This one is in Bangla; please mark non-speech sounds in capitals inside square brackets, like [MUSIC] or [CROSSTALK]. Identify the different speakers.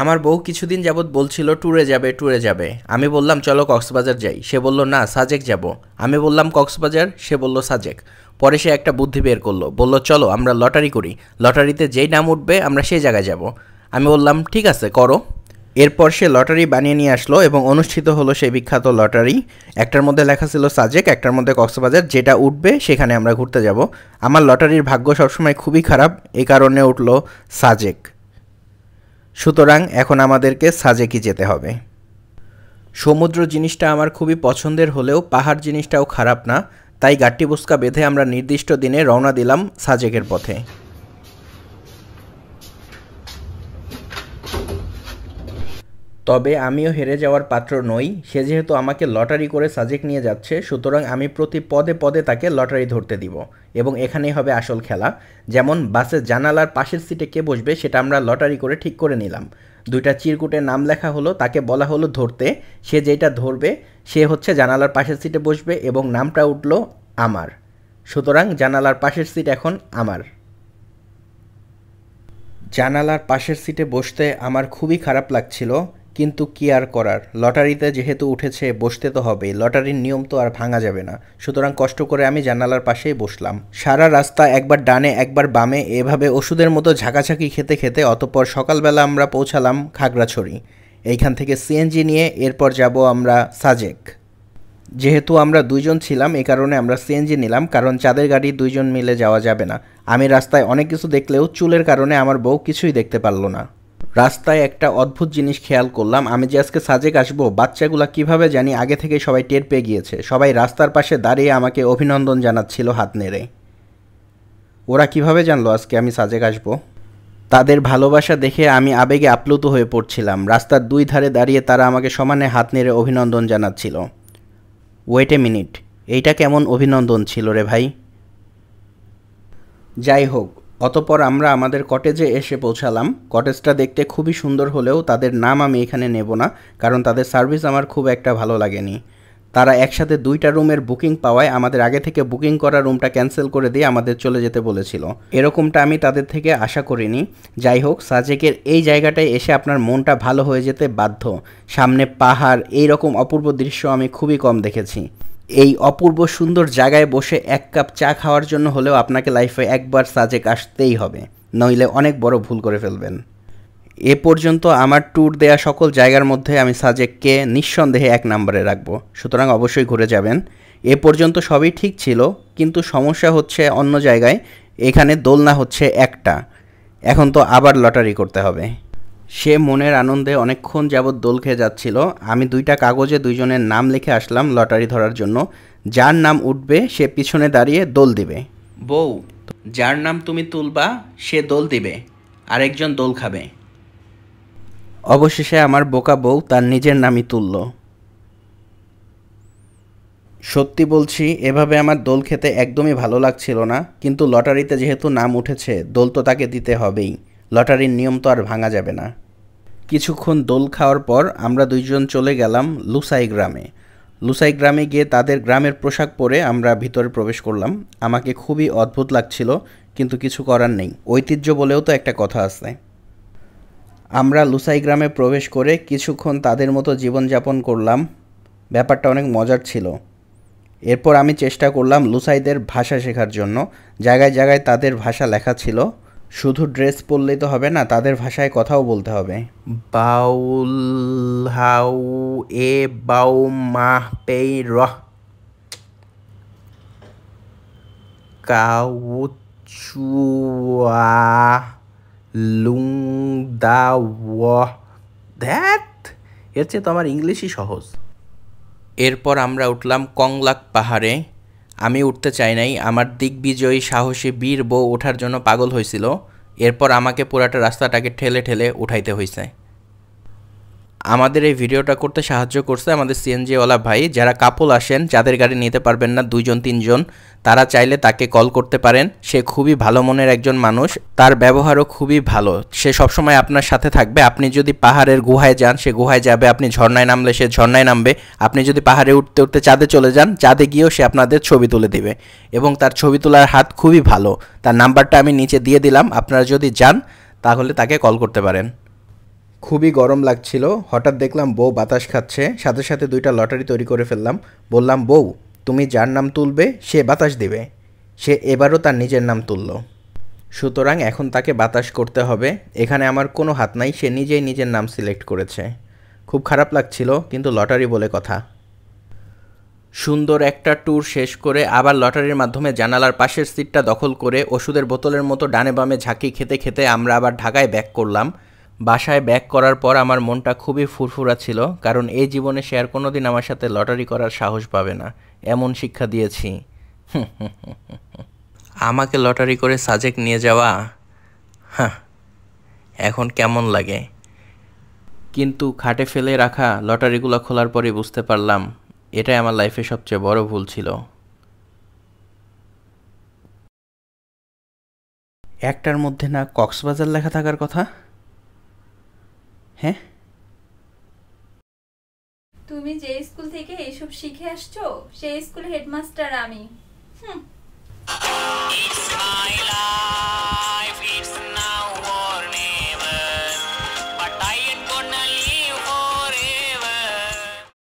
Speaker 1: আমার বউ কিছুদিন যাবৎ বলছিল ট্যুরে যাবে ট্যুরে যাবে আমি বললাম চলো কক্সবাজার যাই সে বলল না সাজেক যাব আমি বললাম কক্সবাজার সে বলল সাজেক পরে সে একটা বুদ্ধি বের করলো বলল চলো আমরা লটারি করি লটারিতে যেই নাম উঠবে আমরা সেই জায়গায় যাব আমি বললাম ঠিক আছে করো এরপর সে লটারি বানিয়ে নিয়ে আসলো এবং অনুষ্ঠিত হলো সেই বিখ্যাত লটারি একটার মধ্যে লেখা ছিল সাজেক একটার মধ্যে কক্সবাজার যেটা উঠবে সেখানে আমরা ঘুরতে যাব আমার লটারির ভাগ্য সবসময় খুবই খারাপ এই কারণে উঠলো সাজেক সুতরাং এখন আমাদেরকে সাজেকি যেতে হবে সমুদ্র জিনিসটা আমার খুবই পছন্দের হলেও পাহাড় জিনিসটাও খারাপ না তাই গাট্টি বুসকা বেঁধে আমরা নির্দিষ্ট দিনে রওনা দিলাম সাজেকের পথে তবে আমিও হেরে যাওয়ার পাত্র নই সে যেহেতু আমাকে লটারি করে সাজেক নিয়ে যাচ্ছে সুতরাং আমি প্রতি পদে পদে তাকে লটারি ধরতে দিব এবং এখানেই হবে আসল খেলা যেমন বাসে জানালার পাশের সিটে কে বসবে সেটা আমরা লটারি করে ঠিক করে নিলাম দুইটা চিরকুটে নাম লেখা হলো তাকে বলা হলো ধরতে সে যেটা ধরবে সে হচ্ছে জানালার পাশের সিটে বসবে এবং নামটা উঠল আমার সুতরাং জানালার পাশের সিট এখন আমার জানালার পাশের সিটে বসতে আমার খুবই খারাপ লাগছিল কিন্তু কি আর করার লটারিতে যেহেতু উঠেছে বসতে তো হবেই লটারির নিয়ম তো আর ভাঙা যাবে না সুতরাং কষ্ট করে আমি জানালার পাশেই বসলাম সারা রাস্তা একবার ডানে একবার বামে এভাবে ওষুধের মতো ঝাঁকাঝাঁকি খেতে খেতে অতপর সকালবেলা আমরা পৌঁছালাম খাগড়াছড়ি এইখান থেকে সিএনজি নিয়ে এরপর যাব আমরা সাজেক যেহেতু আমরা দুইজন ছিলাম এ কারণে আমরা সিএনজি নিলাম কারণ চাঁদের গাড়ি দুইজন মিলে যাওয়া যাবে না আমি রাস্তায় অনেক কিছু দেখলেও চুলের কারণে আমার বউ কিছুই দেখতে পারল না রাস্তায় একটা অদ্ভুত জিনিস খেয়াল করলাম আমি যে আজকে সাজেক আসবো বাচ্চাগুলা কিভাবে জানি আগে থেকে সবাই টের পেয়ে গিয়েছে সবাই রাস্তার পাশে দাঁড়িয়ে আমাকে অভিনন্দন জানাচ্ছিল হাত নেড়ে ওরা কিভাবে জানলো আজকে আমি সাজেক আসবো তাদের ভালোবাসা দেখে আমি আবেগে আপ্লুত হয়ে পড়ছিলাম রাস্তার দুই ধারে দাঁড়িয়ে তারা আমাকে সমানে হাত নেড়ে অভিনন্দন জানাচ্ছিল ওয়েট এ মিনিট এইটা কেমন অভিনন্দন ছিল রে ভাই যাই হোক অতপর আমরা আমাদের কটেজে এসে পৌঁছালাম কটেজটা দেখতে খুবই সুন্দর হলেও তাদের নাম আমি এখানে নেব না কারণ তাদের সার্ভিস আমার খুব একটা ভালো লাগেনি তারা একসাথে দুইটা রুমের বুকিং পাওয়ায় আমাদের আগে থেকে বুকিং করা রুমটা ক্যান্সেল করে দিয়ে আমাদের চলে যেতে বলেছিল এরকমটা আমি তাদের থেকে আশা করিনি যাই হোক সাজেকের এই জায়গাটায় এসে আপনার মনটা ভালো হয়ে যেতে বাধ্য সামনে পাহাড় এই রকম অপূর্ব দৃশ্য আমি খুবই কম দেখেছি এই অপূর্ব সুন্দর জায়গায় বসে এক কাপ চা খাওয়ার জন্য হলেও আপনাকে লাইফে একবার সাজেক আসতেই হবে নইলে অনেক বড় ভুল করে ফেলবেন এ পর্যন্ত আমার ট্যুর দেয়া সকল জায়গার মধ্যে আমি সাজেককে নিঃসন্দেহে এক নম্বরে রাখব সুতরাং অবশ্যই ঘুরে যাবেন এ পর্যন্ত সবই ঠিক ছিল কিন্তু সমস্যা হচ্ছে অন্য জায়গায় এখানে দোলনা হচ্ছে একটা এখন তো আবার লটারি করতে হবে সে মনের আনন্দে অনেকক্ষণ যাবৎ দোল খেয়ে যাচ্ছিল আমি দুইটা কাগজে দুইজনের নাম লিখে আসলাম লটারি ধরার জন্য যার নাম উঠবে সে পিছনে দাঁড়িয়ে দোল দিবে বউ যার নাম তুমি তুলবা সে দোল দিবে আরেকজন দোল খাবে অবশেষে আমার বোকা বউ তার নিজের নামই তুলল সত্যি বলছি এভাবে আমার দোল খেতে একদমই ভালো লাগছিল না কিন্তু লটারিতে যেহেতু নাম উঠেছে দোল তো তাকে দিতে হবেই লটারির নিয়ম তো আর ভাঙা যাবে না কিছুক্ষণ দোল খাওয়ার পর আমরা দুইজন চলে গেলাম লুসাই গ্রামে লুসাই গ্রামে গিয়ে তাদের গ্রামের পোশাক পরে আমরা ভিতরে প্রবেশ করলাম আমাকে খুবই অদ্ভুত লাগছিল কিন্তু কিছু করার নেই ঐতিহ্য বলেও তো একটা কথা আছে আমরা লুসাই গ্রামে প্রবেশ করে কিছুক্ষণ তাদের মতো জীবনযাপন করলাম ব্যাপারটা অনেক মজার ছিল এরপর আমি চেষ্টা করলাম লুসাইদের ভাষা শেখার জন্য জায়গায় জায়গায় তাদের ভাষা লেখা ছিল শুধু ড্রেস পরলেই তো হবে না তাদের ভাষায় কথাও বলতে হবে বাউল হাউ এ বাউ মাহ পেই রহ কাউচুয়া লুং দা দ্যাট এর চেয়ে তো আমার ইংলিশই সহজ এরপর আমরা উঠলাম কংলাক পাহাড়ে আমি উঠতে চাই নাই আমার দিগ্বিজয়ী সাহসী বীর বউ ওঠার জন্য পাগল হয়েছিল এরপর আমাকে পুরাটা রাস্তাটাকে ঠেলে ঠেলে উঠাইতে হয়েছে আমাদের এই ভিডিওটা করতে সাহায্য করছে আমাদের সিএনজিওয়ালা ভাই যারা কাপল আসেন যাদের গাড়ি নিতে পারবেন না দুইজন তিনজন তারা চাইলে তাকে কল করতে পারেন সে খুবই ভালো মনের একজন মানুষ তার ব্যবহারও খুবই ভালো সে সবসময় আপনার সাথে থাকবে আপনি যদি পাহাড়ের গুহায় যান সে গুহায় যাবে আপনি ঝর্নায় নামলে সে ঝর্ণায় নামবে আপনি যদি পাহাড়ে উঠতে উঠতে চাঁদে চলে যান চাঁদে গিয়েও সে আপনাদের ছবি তুলে দেবে এবং তার ছবি তোলার হাত খুবই ভালো তার নাম্বারটা আমি নিচে দিয়ে দিলাম আপনারা যদি যান তাহলে তাকে কল করতে পারেন খুবই গরম লাগছিল হঠাৎ দেখলাম বউ বাতাস খাচ্ছে সাথে সাথে দুইটা লটারি তৈরি করে ফেললাম বললাম বউ তুমি যার নাম তুলবে সে বাতাস দেবে সে এবারও তার নিজের নাম তুলল সুতরাং এখন তাকে বাতাস করতে হবে এখানে আমার কোনো হাত নাই সে নিজেই নিজের নাম সিলেক্ট করেছে খুব খারাপ লাগছিল কিন্তু লটারি বলে কথা সুন্দর একটা ট্যুর শেষ করে আবার লটারির মাধ্যমে জানালার পাশের সিটটা দখল করে ওষুধের বোতলের মতো ডানে বামে ঝাঁকি খেতে খেতে আমরা আবার ঢাকায় ব্যাক করলাম বাসায় ব্যাক করার পর আমার মনটা খুবই ফুরফুরা ছিল কারণ এই জীবনে সে আর কোনো দিন আমার সাথে লটারি করার সাহস পাবে না এমন শিক্ষা দিয়েছি [LAUGHS] আমাকে লটারি করে সাজেক নিয়ে যাওয়া হ্যাঁ এখন কেমন লাগে কিন্তু খাটে ফেলে রাখা লটারিগুলো খোলার পরে বুঝতে পারলাম এটাই আমার লাইফে সবচেয়ে বড় ভুল ছিল একটার মধ্যে না কক্সবাজার লেখা থাকার কথা হ্যাঁ তুমি যে স্কুল থেকে এসব শিখে আসছো সেই স্কুলের হেডমাস্টার আমি হুম